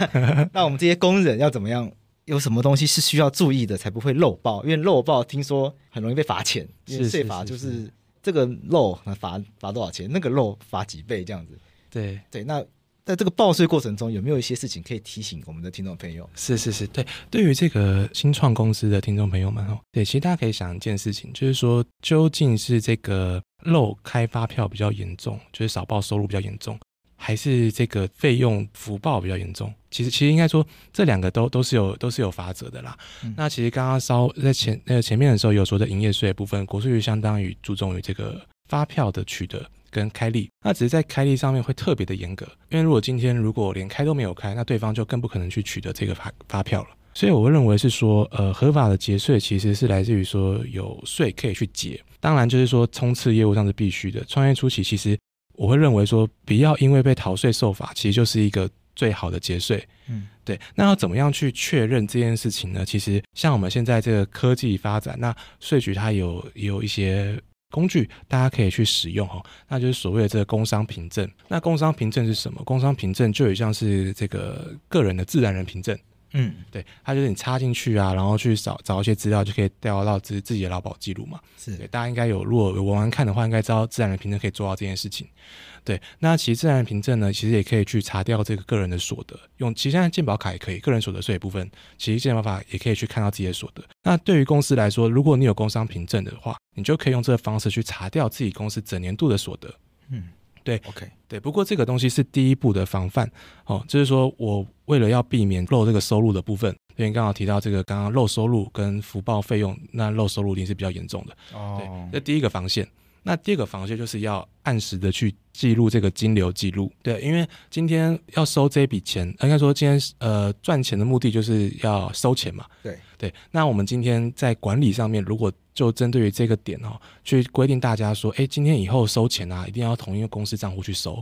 *laughs* 那我们这些工人要怎么样？有什么东西是需要注意的，才不会漏报？因为漏报听说很容易被罚钱，因为税法就是这个漏罚罚多少钱，那个漏罚几倍这样子。对对，那。在这个报税过程中，有没有一些事情可以提醒我们的听众朋友？是是是，对，对于这个新创公司的听众朋友们哦，对，其实大家可以想一件事情，就是说，究竟是这个漏开发票比较严重，就是少报收入比较严重，还是这个费用福报比较严重？其实其实应该说，这两个都都是有都是有法则的啦。那其实刚刚稍在前呃前面的时候有说的营业税部分，国税局相当于注重于这个发票的取得。跟开立，那只是在开立上面会特别的严格，因为如果今天如果连开都没有开，那对方就更不可能去取得这个发发票了。所以我会认为是说，呃，合法的节税其实是来自于说有税可以去结，当然就是说，冲刺业务上是必须的。创业初期，其实我会认为说，不要因为被逃税受罚，其实就是一个最好的节税。嗯，对。那要怎么样去确认这件事情呢？其实像我们现在这个科技发展，那税局它有有一些。工具大家可以去使用哈，那就是所谓的这个工商凭证。那工商凭证是什么？工商凭证就有像是这个个人的自然人凭证，嗯，对，它就是你插进去啊，然后去找找一些资料，就可以调到自自己的劳保记录嘛。是，大家应该有，如果有玩看的话，应该知道自然人凭证可以做到这件事情。对，那其实自然凭证呢，其实也可以去查掉这个个人的所得，用其实现在健保卡也可以，个人所得税部分，其实健保卡也可以去看到自己的所得。那对于公司来说，如果你有工商凭证的话，你就可以用这个方式去查掉自己公司整年度的所得。嗯，对，OK，对。不过这个东西是第一步的防范，哦，就是说我为了要避免漏这个收入的部分，因为刚好提到这个刚刚漏收入跟福报费用，那漏收入一定是比较严重的。哦，这第一个防线。那第二个防线就是要按时的去记录这个金流记录，对，因为今天要收这笔钱，应该说今天呃赚钱的目的就是要收钱嘛，对对。那我们今天在管理上面，如果就针对于这个点哦，去规定大家说，哎，今天以后收钱啊，一定要同一个公司账户去收。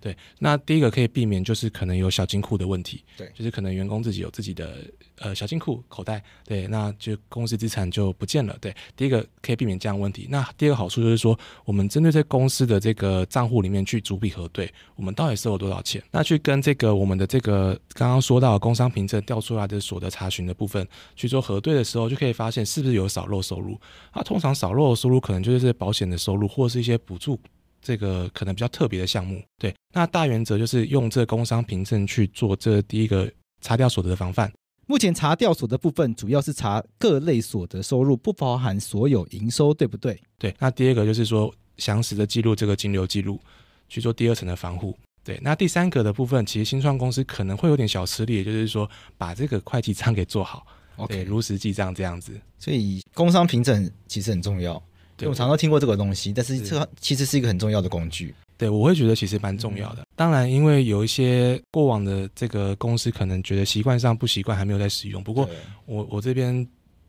对，那第一个可以避免就是可能有小金库的问题，对，就是可能员工自己有自己的呃小金库口袋，对，那就公司资产就不见了，对，第一个可以避免这样问题。那第二个好处就是说，我们针对在公司的这个账户里面去逐笔核对，我们到底收了多少钱，那去跟这个我们的这个刚刚说到工商凭证调出来的所得查询的部分去做核对的时候，就可以发现是不是有少漏收入。那通常少漏收入可能就是保险的收入或者是一些补助。这个可能比较特别的项目，对。那大原则就是用这个工商凭证去做这第一个查调所得的防范。目前查调所得部分主要是查各类所得收入，不包含所有营收，对不对？对。那第二个就是说，详实的记录这个金流记录，去做第二层的防护。对。那第三个的部分，其实新创公司可能会有点小吃力，就是说把这个会计账给做好，k 如实记账这样子。所以工商凭证其实很重要。我常常听过这个东西，但是这其实是一个很重要的工具。对我会觉得其实蛮重要的。当然，因为有一些过往的这个公司可能觉得习惯上不习惯，还没有在使用。不过，我我这边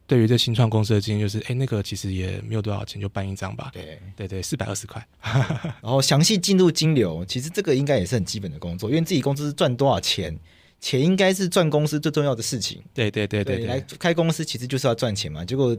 对于这新创公司的经验就是，哎，那个其实也没有多少钱，就办一张吧。对对对，四百二十块。*laughs* 然后详细进入金流，其实这个应该也是很基本的工作，因为自己公司赚多少钱，钱应该是赚公司最重要的事情。对对对对，来开公司其实就是要赚钱嘛，结果。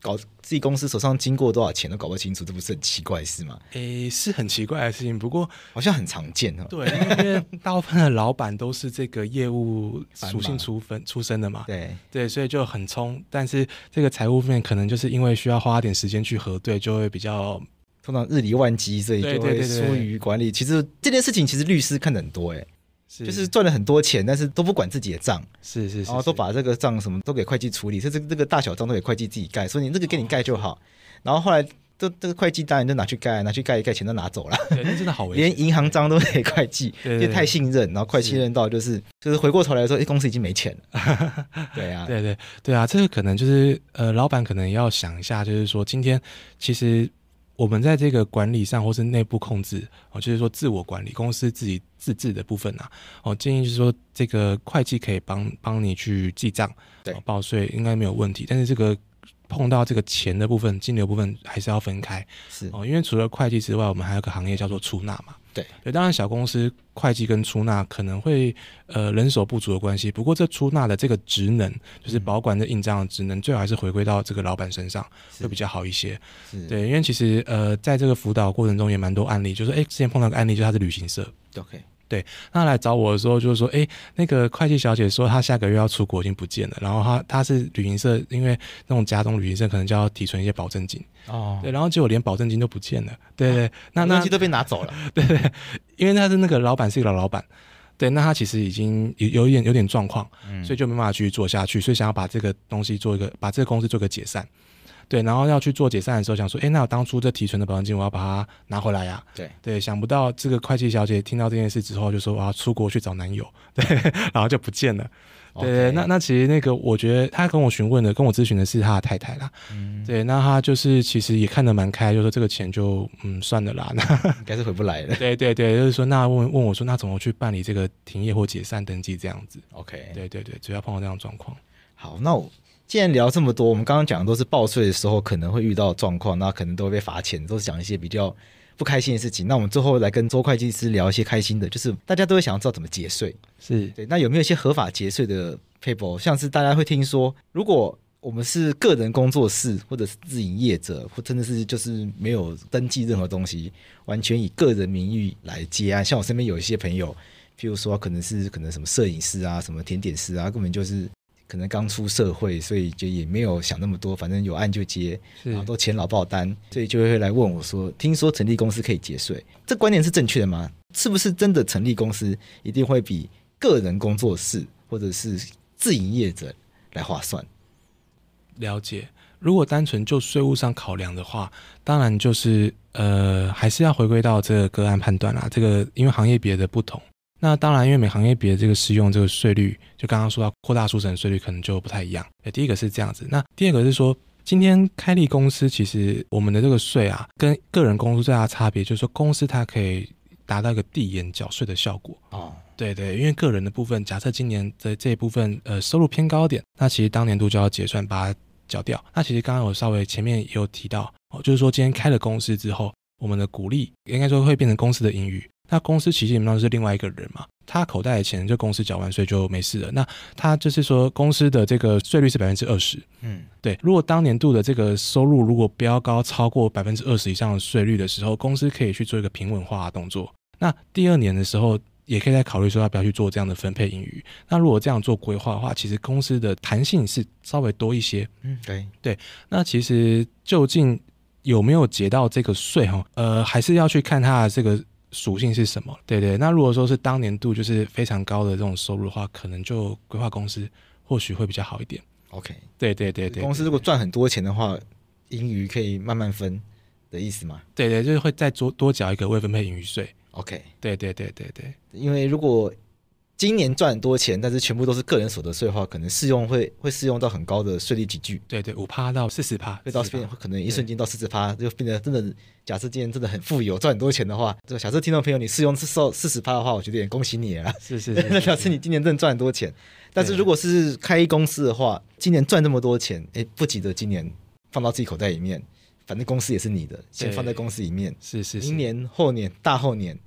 搞自己公司手上经过多少钱都搞不清楚，这不是很奇怪的事吗？诶，是很奇怪的事情，不过好像很常见。对，因为大部分的老板都是这个业务属性出分出身的嘛。对对，所以就很冲，但是这个财务面可能就是因为需要花点时间去核对，就会比较通常日理万机，这里就会疏于管理。其实这件事情其实律师看的很多，哎。就是赚了很多钱，但是都不管自己的账，是是，是，然后都把这个账什么都给会计处理，这这这个大小账都给会计自己盖，说你那个给你盖就好。然后后来这这个会计当然就拿去盖，拿去盖一盖，钱都拿走了，真的好，*laughs* 连银行章都给会计，就 *laughs* 太信任，然后太信任到就是就是回过头来说，哎，公司已经没钱了。*laughs* 对啊，对对对啊，这个可能就是呃，老板可能要想一下，就是说今天其实。我们在这个管理上，或是内部控制，哦，就是说自我管理，公司自己自制的部分呐，哦，建议就是说，这个会计可以帮帮你去记账，对，报税应该没有问题，但是这个。碰到这个钱的部分，金流部分还是要分开，是哦，因为除了会计之外，我们还有个行业叫做出纳嘛。对，当然小公司会计跟出纳可能会呃人手不足的关系，不过这出纳的这个职能，就是保管的印章的职能，最好还是回归到这个老板身上会比较好一些。对，因为其实呃，在这个辅导过程中也蛮多案例，就是哎，之前碰到个案例，就是他是旅行社，OK。对，他来找我的时候就是说，哎，那个会计小姐说她下个月要出国，已经不见了。然后她她是旅行社，因为那种家中旅行社可能就要提存一些保证金哦，对，然后结果连保证金都不见了。对对，那那东西都被拿走了。对对，因为他是那个老板是一个老板，对，那他其实已经有有点有点状况，所以就没法继续做下去，所以想要把这个东西做一个，把这个公司做个解散。对，然后要去做解散的时候，想说，哎，那我当初这提存的保证金，我要把它拿回来呀。对对，想不到这个会计小姐听到这件事之后，就说要出国去找男友，对，*laughs* 然后就不见了。对，那那其实那个，我觉得他跟我询问的、跟我咨询的是他的太太啦。嗯，对，那他就是其实也看得蛮开，就说这个钱就嗯算了啦，那 *laughs* 应该是回不来了。对对对，就是说那问问我说，那怎么去办理这个停业或解散登记这样子？OK，对对对，只要碰到这样状况，好，那我。既然聊这么多，我们刚刚讲的都是报税的时候可能会遇到状况，那可能都会被罚钱，都是讲一些比较不开心的事情。那我们最后来跟周会计师聊一些开心的，就是大家都会想知道怎么节税，是对。那有没有一些合法节税的配博？像是大家会听说，如果我们是个人工作室，或者是自营业者，或真的是就是没有登记任何东西，完全以个人名义来接案，像我身边有一些朋友，譬如说可能是可能什么摄影师啊，什么甜点师啊，根本就是。可能刚出社会，所以就也没有想那么多，反正有案就接，然后都钱老爆单，所以就会来问我说：“听说成立公司可以节税，这观念是正确的吗？是不是真的成立公司一定会比个人工作室或者是自营业者来划算？”了解，如果单纯就税务上考量的话，当然就是呃，还是要回归到这个个案判断啦。这个因为行业别的不同。那当然，因为每行业别的这个适用这个税率，就刚刚说到扩大出成税率，可能就不太一样。第一个是这样子，那第二个是说，今天开立公司，其实我们的这个税啊，跟个人公司最大的差别就是说，公司它可以达到一个递延缴税的效果。哦，对对，因为个人的部分，假设今年的这一部分，呃，收入偏高点，那其实当年度就要结算把它缴掉。那其实刚刚我稍微前面也有提到，哦，就是说今天开了公司之后，我们的股利应该说会变成公司的盈余。那公司其实相当是另外一个人嘛，他口袋的钱就公司缴完税就没事了。那他就是说，公司的这个税率是百分之二十，嗯，对。如果当年度的这个收入如果飙高超过百分之二十以上的税率的时候，公司可以去做一个平稳化动作。那第二年的时候也可以再考虑说要不要去做这样的分配盈余。那如果这样做规划的话，其实公司的弹性是稍微多一些，嗯，对，对。那其实究竟有没有结到这个税哈？呃，还是要去看他的这个。属性是什么？对对，那如果说是当年度就是非常高的这种收入的话，可能就规划公司或许会比较好一点。OK，对对对对，公司如果赚很多钱的话，盈余可以慢慢分的意思吗？对对，就是会再多多缴一个未分配盈余税。OK，对对对对对，因为如果。今年赚很多钱，但是全部都是个人所得税的话，可能适用会会适用到很高的税率几句。对对，五趴到四十趴，会到这可能一瞬间到四十趴，就变得真的。假设今年真的很富有，赚很多钱的话，这个假设听众朋友，你适用是受四十趴的话，我觉得也恭喜你啊！是 *laughs* 是，表示你今年的赚多钱。但是如果是开公司的话，今年赚那么多钱，哎，不急着今年放到自己口袋里面，反正公司也是你的，先放在公司里面。是是是，明年后年大后年。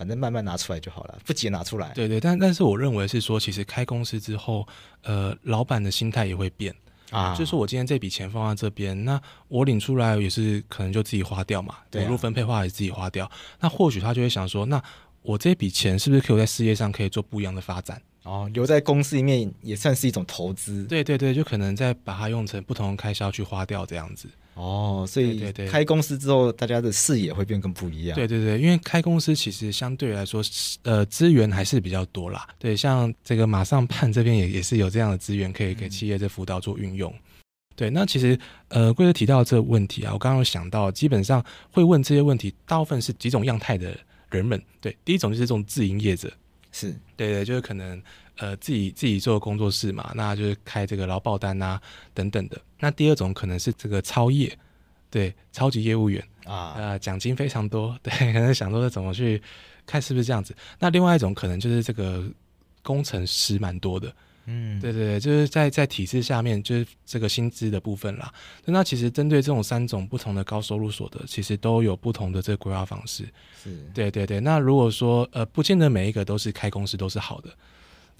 反正慢慢拿出来就好了，不急拿出来。对对，但但是我认为是说，其实开公司之后，呃，老板的心态也会变啊。就是我今天这笔钱放在这边，那我领出来也是可能就自己花掉嘛，投入分配化也自己花掉。那或许他就会想说，那我这笔钱是不是可以在事业上可以做不一样的发展？哦，留在公司里面也算是一种投资。对对对，就可能再把它用成不同开销去花掉这样子。哦，所以开公司之后，大家的视野会变更不一样。对对对，因为开公司其实相对来说，呃，资源还是比较多啦。对，像这个马上判这边也也是有这样的资源，可以给企业在辅导做运用。对，那其实呃，贵哥提到这个问题啊，我刚刚有想到，基本上会问这些问题，大部分是几种样态的人们。对，第一种就是这种自营业者，是对对，就是可能。呃，自己自己做工作室嘛，那就是开这个劳保单啊，等等的。那第二种可能是这个超业，对，超级业务员啊，呃，奖金非常多，对，*laughs* 可能想说怎么去看是不是这样子。那另外一种可能就是这个工程师蛮多的，嗯，对对对，就是在在体制下面，就是这个薪资的部分啦。那其实针对这种三种不同的高收入所得，其实都有不同的这个规划方式。是，对对对。那如果说呃，不见得每一个都是开公司都是好的。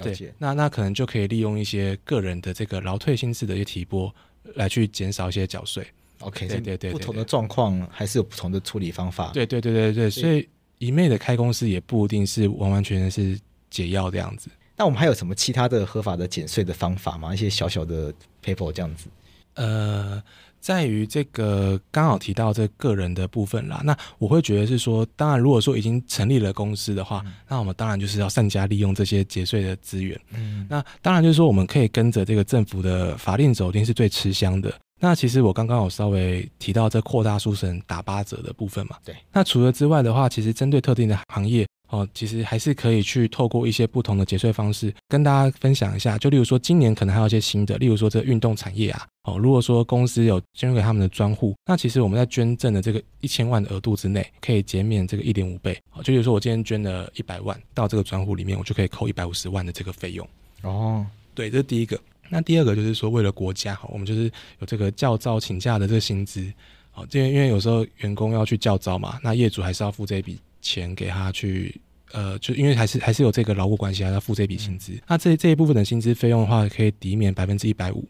对，那那可能就可以利用一些个人的这个劳退薪资的一些提拨，来去减少一些缴税。OK，对对对，不同的状况还是有不同的处理方法。对对对对对，所以一昧的开公司也不一定是完完全全是解药这样子。那我们还有什么其他的合法的减税的方法吗？一些小小的 paper 这样子。呃。在于这个刚好提到这个人的部分啦，那我会觉得是说，当然如果说已经成立了公司的话，那我们当然就是要善加利用这些节税的资源。嗯，那当然就是说我们可以跟着这个政府的法令走，一定是最吃香的。那其实我刚刚有稍微提到这扩大书审打八折的部分嘛，对。那除了之外的话，其实针对特定的行业。哦，其实还是可以去透过一些不同的节税方式跟大家分享一下。就例如说，今年可能还有一些新的，例如说这运动产业啊。哦，如果说公司有捐给他们的专户，那其实我们在捐赠的这个一千万额度之内，可以减免这个一点五倍。哦，就比如说我今天捐了一百万到这个专户里面，我就可以扣一百五十万的这个费用。哦，对，这是第一个。那第二个就是说，为了国家哈，我们就是有这个教招请假的这个薪资。哦，因为因为有时候员工要去教招嘛，那业主还是要付这笔。钱给他去，呃，就因为还是还是有这个劳务关系还要付这笔薪资。那这这一部分的薪资费用的话，可以抵免百分之一百五，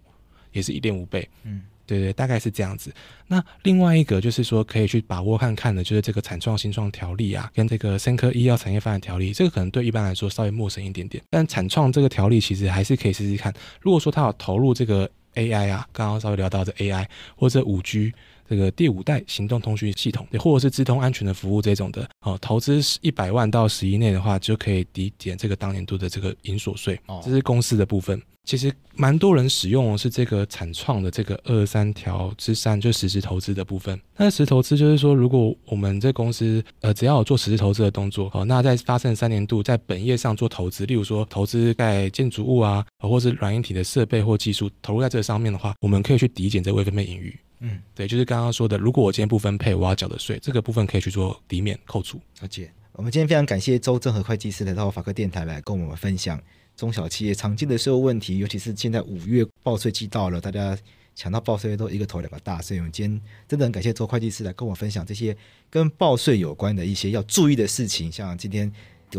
也是一点五倍。嗯，对对，大概是这样子。那另外一个就是说可以去把握看看的，就是这个产创新创条例啊，跟这个生科医药产业发展条例。这个可能对一般来说稍微陌生一点点，但产创这个条例其实还是可以试试看。如果说他有投入这个 AI 啊，刚刚稍微聊到的 AI 或者五 G。这个第五代行动通讯系统，也或者是资通安全的服务这种的，哦，投资一百万到十亿内的话，就可以抵减这个当年度的这个盈所税。哦，这是公司的部分，其实蛮多人使用是这个产创的这个二三条之三，就实时投资的部分。那实时投资就是说，如果我们这公司，呃，只要有做实质投资的动作，哦，那在发生三年度在本业上做投资，例如说投资在建筑物啊，或者软硬体的设备或技术投入在这上面的话，我们可以去抵减这未分配盈余。嗯，对，就是刚刚说的，如果我今天不分配，我要缴的税，这个部分可以去做抵免扣除。阿姐，我们今天非常感谢周正和会计师来到法科电台来跟我们分享中小企业常见的税务问题，尤其是现在五月报税季到了，大家抢到报税都一个头两个大，所以我们今天真的很感谢周会计师来跟我分享这些跟报税有关的一些要注意的事情，像今天。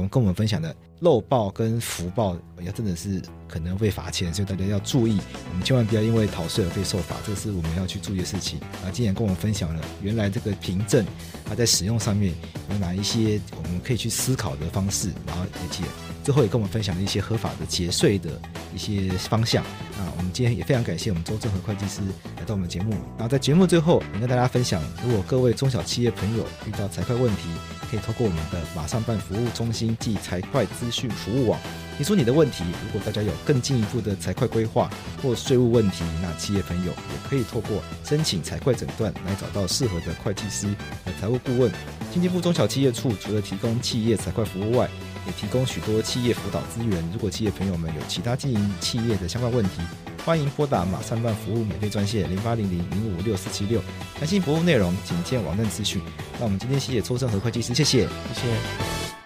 跟我们分享的漏报跟福报，要真的是可能会罚钱，所以大家要注意，我们千万不要因为逃税而被受罚，这是我们要去注意的事情。啊，今天跟我们分享了原来这个凭证，它在使用上面有哪一些我们可以去思考的方式，然后也记最后也跟我们分享了一些合法的节税的一些方向啊。我们今天也非常感谢我们周正和会计师来到我们节目。然后在节目最后，也跟大家分享，如果各位中小企业朋友遇到财会问题，可以透过我们的马上办服务中心暨财会资讯服务网，提出你的问题。如果大家有更进一步的财会规划或税务问题，那企业朋友也可以透过申请财会诊断来找到适合的会计师和财务顾问。经济部中小企业处除了提供企业财会服务外，也提供许多企业辅导资源。如果企业朋友们有其他经营企业的相关问题，欢迎拨打马上办服务免费专线零八零零零五六四七六。详细服务内容，请见网站资讯。那我们今天谢谢周胜和会计师，谢谢，谢谢。